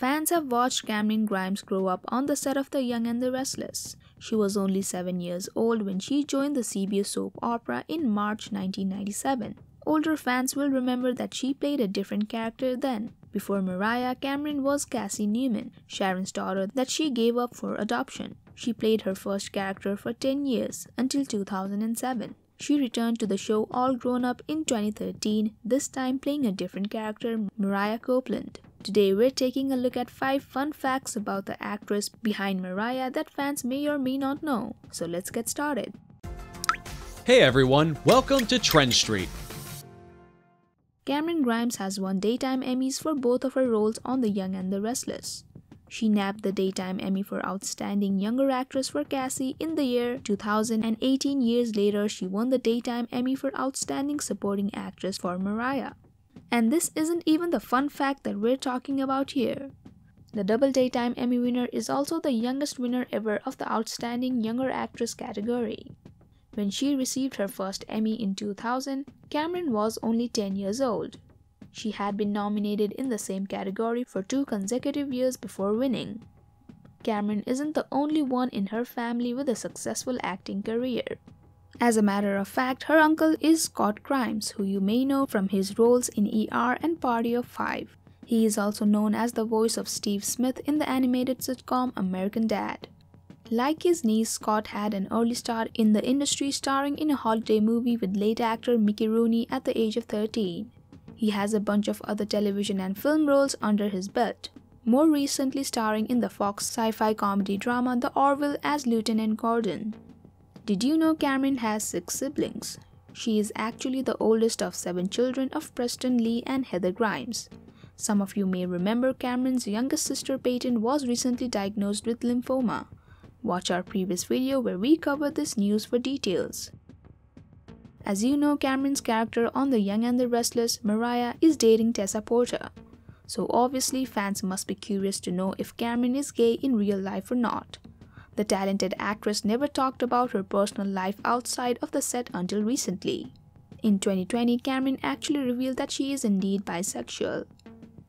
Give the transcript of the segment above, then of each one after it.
Fans have watched Cameron Grimes grow up on the set of The Young and the Restless. She was only 7 years old when she joined the CBS soap opera in March 1997. Older fans will remember that she played a different character then. Before Mariah, Cameron was Cassie Newman, Sharon's daughter that she gave up for adoption. She played her first character for 10 years until 2007. She returned to the show all grown up in 2013, this time playing a different character, Mariah Copeland. Today, we're taking a look at 5 fun facts about the actress behind Mariah that fans may or may not know. So let's get started. Hey everyone, welcome to Trend Street. Cameron Grimes has won Daytime Emmys for both of her roles on The Young and the Restless. She nabbed the Daytime Emmy for Outstanding Younger Actress for Cassie in the year 2018. years later, she won the Daytime Emmy for Outstanding Supporting Actress for Mariah. And this isn't even the fun fact that we're talking about here. The double daytime Emmy winner is also the youngest winner ever of the Outstanding Younger Actress category. When she received her first Emmy in 2000, Cameron was only 10 years old. She had been nominated in the same category for two consecutive years before winning. Cameron isn't the only one in her family with a successful acting career. As a matter of fact, her uncle is Scott Grimes, who you may know from his roles in ER and Party of Five. He is also known as the voice of Steve Smith in the animated sitcom American Dad. Like his niece, Scott had an early start in the industry starring in a holiday movie with late actor Mickey Rooney at the age of 13. He has a bunch of other television and film roles under his belt, more recently starring in the Fox sci-fi comedy drama The Orville as Lieutenant Gordon. Did you know Cameron has six siblings? She is actually the oldest of seven children of Preston Lee and Heather Grimes. Some of you may remember Cameron's youngest sister Peyton was recently diagnosed with lymphoma. Watch our previous video where we cover this news for details. As you know, Cameron's character on The Young and the Restless, Mariah, is dating Tessa Porter. So obviously fans must be curious to know if Cameron is gay in real life or not. The talented actress never talked about her personal life outside of the set until recently. In 2020, Cameron actually revealed that she is indeed bisexual.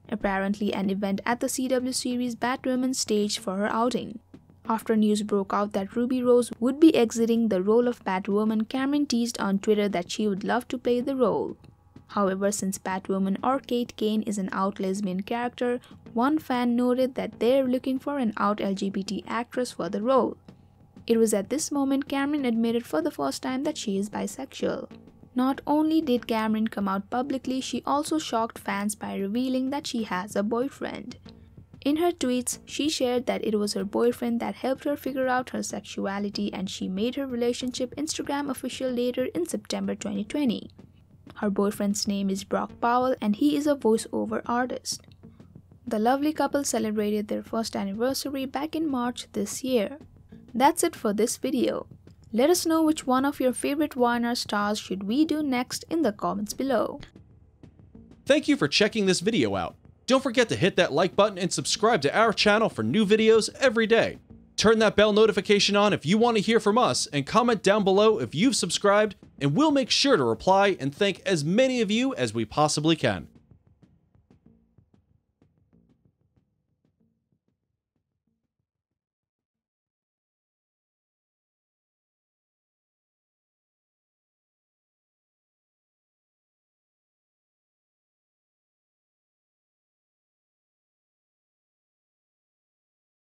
Apparently, an event at the CW series Batwoman staged for her outing. After news broke out that Ruby Rose would be exiting the role of Batwoman, Cameron teased on Twitter that she would love to play the role. However, since Batwoman or Kate Kane is an out lesbian character, one fan noted that they're looking for an out LGBT actress for the role. It was at this moment Cameron admitted for the first time that she is bisexual. Not only did Cameron come out publicly, she also shocked fans by revealing that she has a boyfriend. In her tweets, she shared that it was her boyfriend that helped her figure out her sexuality and she made her relationship Instagram official later in September 2020. Her boyfriend's name is Brock Powell and he is a voiceover artist. The lovely couple celebrated their first anniversary back in March this year. That's it for this video. Let us know which one of your favorite Weiner stars should we do next in the comments below. Thank you for checking this video out. Don't forget to hit that like button and subscribe to our channel for new videos every day. Turn that bell notification on if you want to hear from us and comment down below if you've subscribed and we'll make sure to reply and thank as many of you as we possibly can.